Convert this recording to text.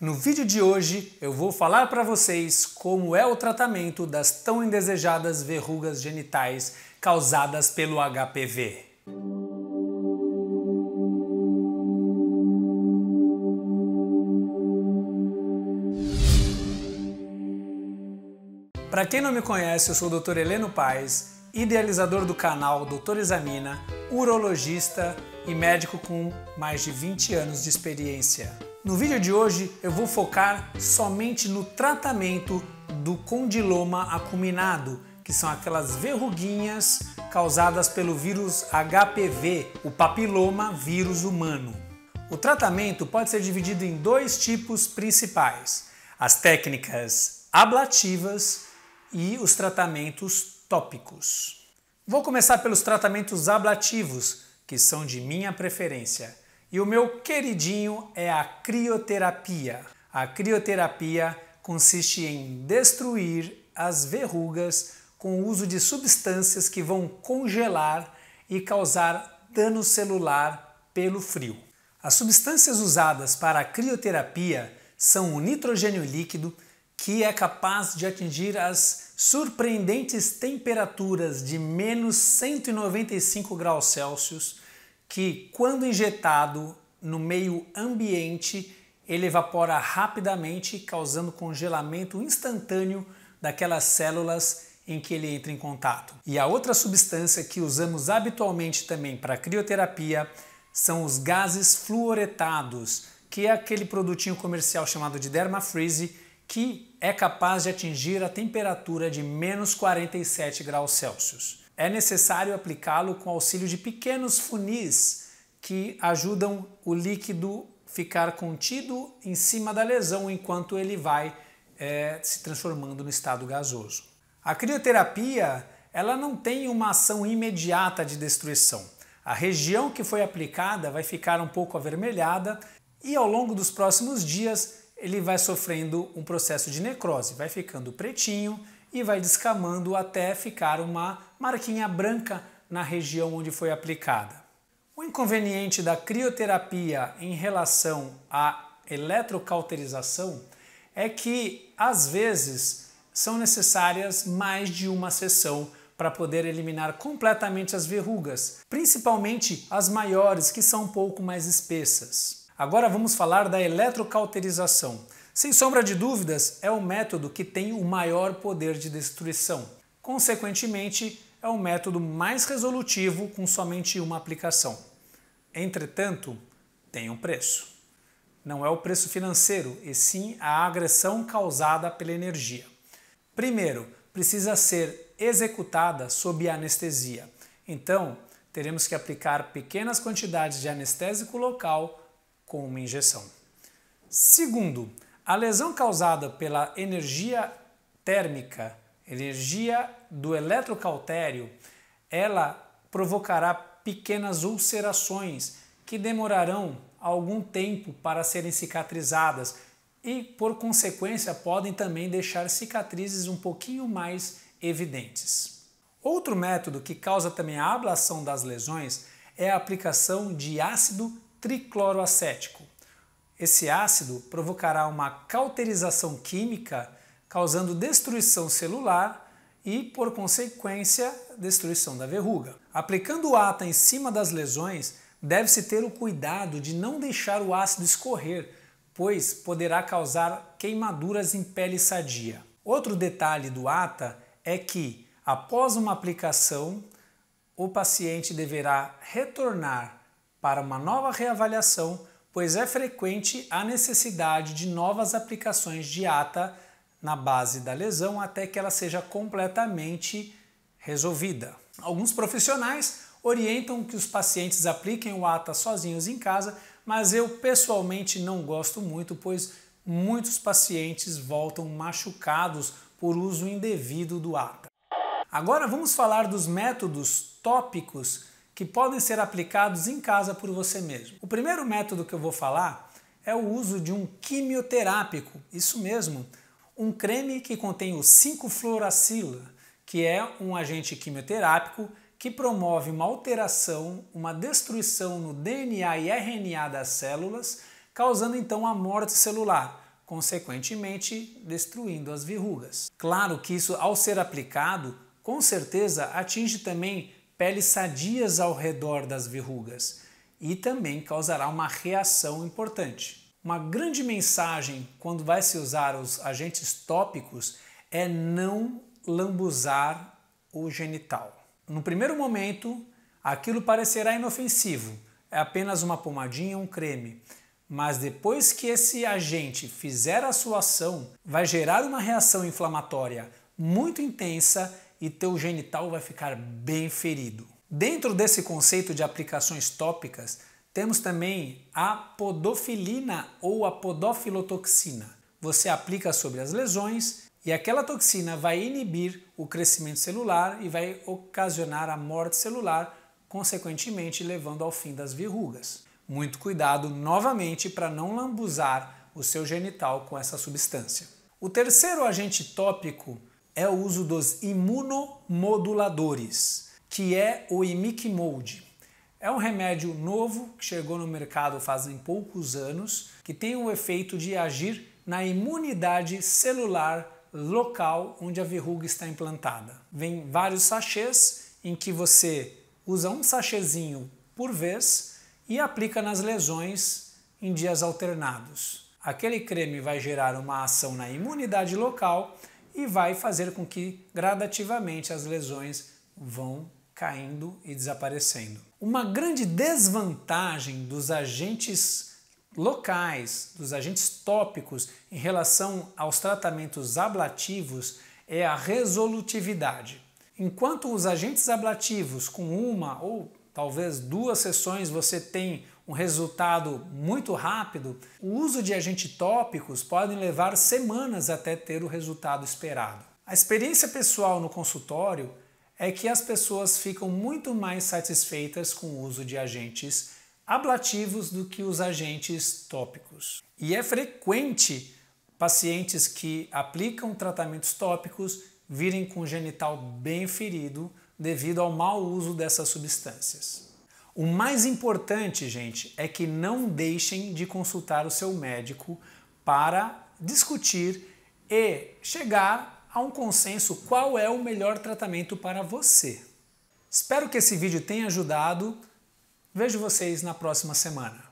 No vídeo de hoje eu vou falar para vocês como é o tratamento das tão indesejadas verrugas genitais causadas pelo HPV. Para quem não me conhece, eu sou o Dr. Heleno Paes, idealizador do canal Doutor Examina, urologista e médico com mais de 20 anos de experiência. No vídeo de hoje eu vou focar somente no tratamento do condiloma acuminado, que são aquelas verruguinhas causadas pelo vírus HPV, o papiloma vírus humano. O tratamento pode ser dividido em dois tipos principais: as técnicas ablativas e os tratamentos tópicos. Vou começar pelos tratamentos ablativos, que são de minha preferência. E o meu queridinho é a crioterapia. A crioterapia consiste em destruir as verrugas com o uso de substâncias que vão congelar e causar dano celular pelo frio. As substâncias usadas para a crioterapia são o nitrogênio líquido, que é capaz de atingir as surpreendentes temperaturas de menos 195 graus Celsius que, quando injetado no meio ambiente, ele evapora rapidamente, causando congelamento instantâneo daquelas células em que ele entra em contato. E a outra substância que usamos habitualmente também para crioterapia são os gases fluoretados, que é aquele produtinho comercial chamado de Dermafreeze, que é capaz de atingir a temperatura de menos 47 graus Celsius é necessário aplicá-lo com auxílio de pequenos funis que ajudam o líquido ficar contido em cima da lesão enquanto ele vai é, se transformando no estado gasoso. A crioterapia ela não tem uma ação imediata de destruição. A região que foi aplicada vai ficar um pouco avermelhada e ao longo dos próximos dias ele vai sofrendo um processo de necrose, vai ficando pretinho e vai descamando até ficar uma marquinha branca na região onde foi aplicada. O inconveniente da crioterapia em relação à eletrocauterização é que, às vezes, são necessárias mais de uma sessão para poder eliminar completamente as verrugas, principalmente as maiores, que são um pouco mais espessas. Agora vamos falar da eletrocauterização. Sem sombra de dúvidas, é o método que tem o maior poder de destruição. Consequentemente, é o método mais resolutivo com somente uma aplicação. Entretanto, tem um preço. Não é o preço financeiro, e sim a agressão causada pela energia. Primeiro, precisa ser executada sob anestesia. Então, teremos que aplicar pequenas quantidades de anestésico local com uma injeção. Segundo, a lesão causada pela energia térmica, energia do eletrocautério, ela provocará pequenas ulcerações que demorarão algum tempo para serem cicatrizadas e, por consequência, podem também deixar cicatrizes um pouquinho mais evidentes. Outro método que causa também a ablação das lesões é a aplicação de ácido tricloroacético. Esse ácido provocará uma cauterização química, causando destruição celular e, por consequência, destruição da verruga. Aplicando o ATA em cima das lesões, deve-se ter o cuidado de não deixar o ácido escorrer, pois poderá causar queimaduras em pele sadia. Outro detalhe do ATA é que, após uma aplicação, o paciente deverá retornar para uma nova reavaliação pois é frequente a necessidade de novas aplicações de ata na base da lesão até que ela seja completamente resolvida. Alguns profissionais orientam que os pacientes apliquem o ata sozinhos em casa, mas eu pessoalmente não gosto muito, pois muitos pacientes voltam machucados por uso indevido do ata. Agora vamos falar dos métodos tópicos que podem ser aplicados em casa por você mesmo. O primeiro método que eu vou falar é o uso de um quimioterápico, isso mesmo, um creme que contém o 5-fluoracila, que é um agente quimioterápico que promove uma alteração, uma destruição no DNA e RNA das células, causando então a morte celular, consequentemente destruindo as verrugas. Claro que isso, ao ser aplicado, com certeza atinge também peles sadias ao redor das verrugas e também causará uma reação importante. Uma grande mensagem quando vai se usar os agentes tópicos é não lambuzar o genital. No primeiro momento, aquilo parecerá inofensivo, é apenas uma pomadinha, um creme. Mas depois que esse agente fizer a sua ação, vai gerar uma reação inflamatória muito intensa e teu genital vai ficar bem ferido. Dentro desse conceito de aplicações tópicas, temos também a podofilina ou a podofilotoxina. Você aplica sobre as lesões e aquela toxina vai inibir o crescimento celular e vai ocasionar a morte celular, consequentemente levando ao fim das verrugas. Muito cuidado novamente para não lambuzar o seu genital com essa substância. O terceiro agente tópico é o uso dos imunomoduladores, que é o imiquimod. É um remédio novo que chegou no mercado fazem poucos anos, que tem o efeito de agir na imunidade celular local onde a verruga está implantada. Vem vários sachês em que você usa um sachezinho por vez e aplica nas lesões em dias alternados. Aquele creme vai gerar uma ação na imunidade local e vai fazer com que gradativamente as lesões vão caindo e desaparecendo. Uma grande desvantagem dos agentes locais, dos agentes tópicos em relação aos tratamentos ablativos é a resolutividade. Enquanto os agentes ablativos, com uma ou talvez duas sessões, você tem um resultado muito rápido, o uso de agentes tópicos pode levar semanas até ter o resultado esperado. A experiência pessoal no consultório é que as pessoas ficam muito mais satisfeitas com o uso de agentes ablativos do que os agentes tópicos. E é frequente pacientes que aplicam tratamentos tópicos virem com o genital bem ferido devido ao mau uso dessas substâncias. O mais importante, gente, é que não deixem de consultar o seu médico para discutir e chegar a um consenso qual é o melhor tratamento para você. Espero que esse vídeo tenha ajudado. Vejo vocês na próxima semana.